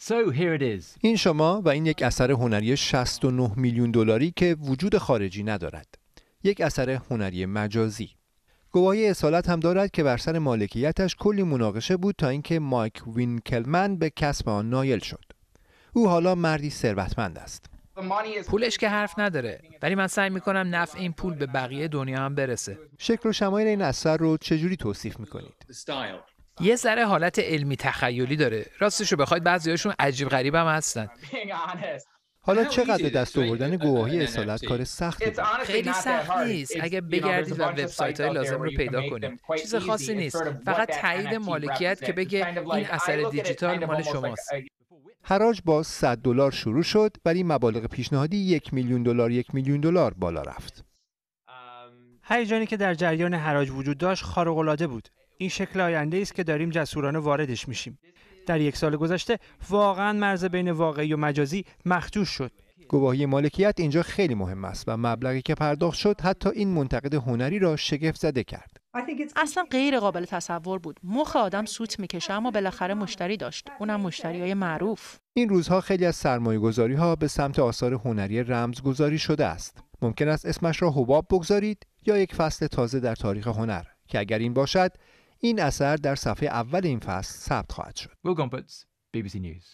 So here it is. این شما و این یک اثر هنری 69 میلیون دلاری که وجود خارجی ندارد. یک اثر هنری مجازی. گواهی اصالت هم دارد که بر سر مالکیتش کلی مناقشه بود تا اینکه مایک وینکلمن به کسب آن نایل شد. او حالا مردی ثروتمند است. پولش که حرف نداره ولی من سعی میکنم نفع این پول به بقیه دنیا هم برسه شکل و شمایل این اثر رو چجوری توصیف میکنید یه ذره حالت علمی تخیلی داره راستش رو بخواید هاشون عجیب غریب هم هستن حالا چقدر دست آوردن گواهی اصالت کار سخت خیلی سخت نیست اگه بگردید و وبسایت های لازم رو پیدا کنید چیز خاصی نیست فقط تایید مالکیت که بگه این اثر دیجیتال مال شماست حراج با 100 دلار شروع شد ولی مبالغ پیشنهادی یک میلیون دلار یک میلیون دلار بالا رفت um, هیجانی که در جریان حراج وجود داشت العاده بود این شکل آینده است که داریم جسورانه واردش میشیم در یک سال گذشته واقعا مرز بین واقعی و مجازی مخدوش شد گواهی مالکیت اینجا خیلی مهم است و مبلغی که پرداخت شد حتی این منتقد هنری را شگفت زده کرد اصلا غیر قابل تصور بود مخ آدم سوت میکشه اما بالاخره مشتری داشت اونم مشتری های معروف این روزها خیلی از سرمایه گذاری ها به سمت آثار هنری رمزگذاری شده است ممکن است اسمش را حباب بگذارید یا یک فصل تازه در تاریخ هنر که اگر این باشد این اثر در صفحه اول این فصل ثبت خواهد شد. Will Gompertz, BBC News.